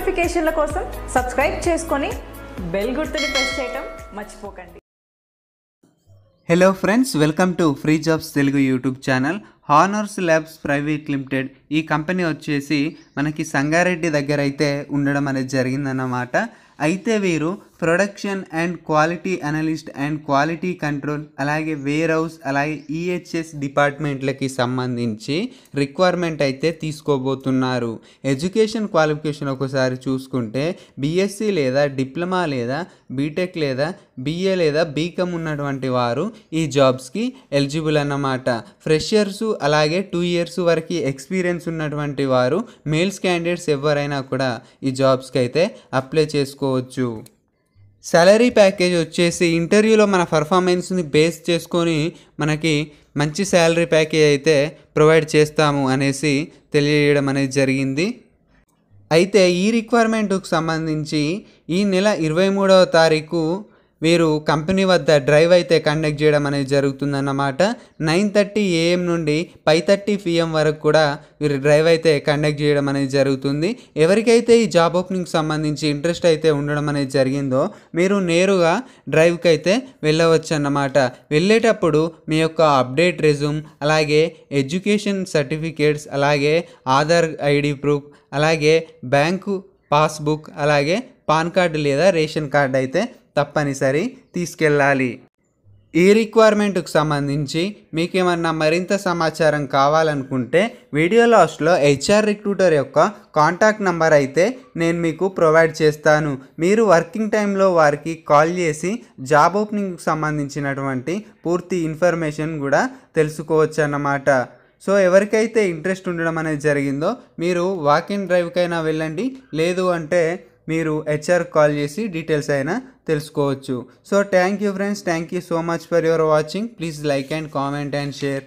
నోటిఫికేషన్ల కోసం సబ్స్క్రైబ్ చేసుకొని బెల్ గుర్తుని ప్రెస్ చేయటం మర్చిపోకండి hello friends welcome to free jobs Telugu YouTube channel honours labs private limited ఈ కంపెనీ వచ్చేసి మనకి సంగారెడ్డి దగ్గర అయితే ఉండడం అనేది జరిగిందన్నమాట అయితే వీరు production and quality analyst and quality control అలాగే వేర్ హౌస్ అలాగే ఈహెచ్ఎస్ e డిపార్ట్మెంట్లకి సంబంధించి రిక్వైర్మెంట్ అయితే తీసుకోబోతున్నారు ఎడ్యుకేషన్ క్వాలిఫికేషన్ ఒకసారి చూసుకుంటే బీఎస్సీ లేదా డిప్లొమా లేదా బీటెక్ లేదా బీఏ లేదా బీకామ్ ఉన్నటువంటి వారు ఈ జాబ్స్కి ఎలిజిబుల్ అన్నమాట ఫ్రెషర్స్ అలాగే టూ ఇయర్స్ వరకు ఎక్స్పీరియన్స్ ఉన్నటువంటి వారు మేల్స్ క్యాండిడేట్స్ ఎవరైనా కూడా ఈ జాబ్స్కి అయితే అప్లై చేసుకోవచ్చు శాలరీ ప్యాకేజ్ వచ్చేసి ఇంటర్వ్యూలో మన పర్ఫార్మెన్స్ని బేస్ చేసుకొని మనకి మంచి శాలరీ ప్యాకేజ్ అయితే ప్రొవైడ్ చేస్తాము అనేసి తెలియజేయడం అనేది జరిగింది అయితే ఈ రిక్వైర్మెంట్కు సంబంధించి ఈ నెల ఇరవై మూడవ తారీఖు వీరు కంపెనీ వద్ద డ్రైవ్ అయితే కండక్ట్ చేయడం అనేది జరుగుతుందన్నమాట నైన్ థర్టీ ఏఎం నుండి ఫైవ్ థర్టీ పిఎం వరకు కూడా వీరు డ్రైవ్ అయితే కండక్ట్ చేయడం అనేది జరుగుతుంది ఎవరికైతే ఈ జాబ్ ఓపెనింగ్ సంబంధించి ఇంట్రెస్ట్ అయితే ఉండడం అనేది జరిగిందో మీరు నేరుగా డ్రైవ్కి అయితే వెళ్ళవచ్చు అన్నమాట వెళ్ళేటప్పుడు మీ యొక్క అప్డేట్ రెజ్యూమ్ అలాగే ఎడ్యుకేషన్ సర్టిఫికేట్స్ అలాగే ఆధార్ ఐడి ప్రూఫ్ అలాగే బ్యాంకు పాస్బుక్ అలాగే పాన్ కార్డు లేదా రేషన్ కార్డు అయితే తప్పనిసరి తీసుకెళ్ళాలి ఈ రిక్వైర్మెంట్కు సంబంధించి మీకు ఏమన్నా మరింత సమాచారం కావాలనుకుంటే వీడియో లాస్ట్లో హెచ్ఆర్ రిక్రూటర్ యొక్క కాంటాక్ట్ నంబర్ అయితే నేను మీకు ప్రొవైడ్ చేస్తాను మీరు వర్కింగ్ టైంలో వారికి కాల్ చేసి జాబ్ ఓపెనింగ్కి సంబంధించినటువంటి పూర్తి ఇన్ఫర్మేషన్ కూడా తెలుసుకోవచ్చు అన్నమాట సో ఎవరికైతే ఇంట్రెస్ట్ ఉండడం అనేది జరిగిందో మీరు వాకిన్ డ్రైవ్కైనా వెళ్ళండి లేదు అంటే మీరు హెచ్ఆర్ కాల్ చేసి డీటెయిల్స్ అయినా తెలుసుకోవచ్చు so thank you friends thank you so much for your watching please like and comment and share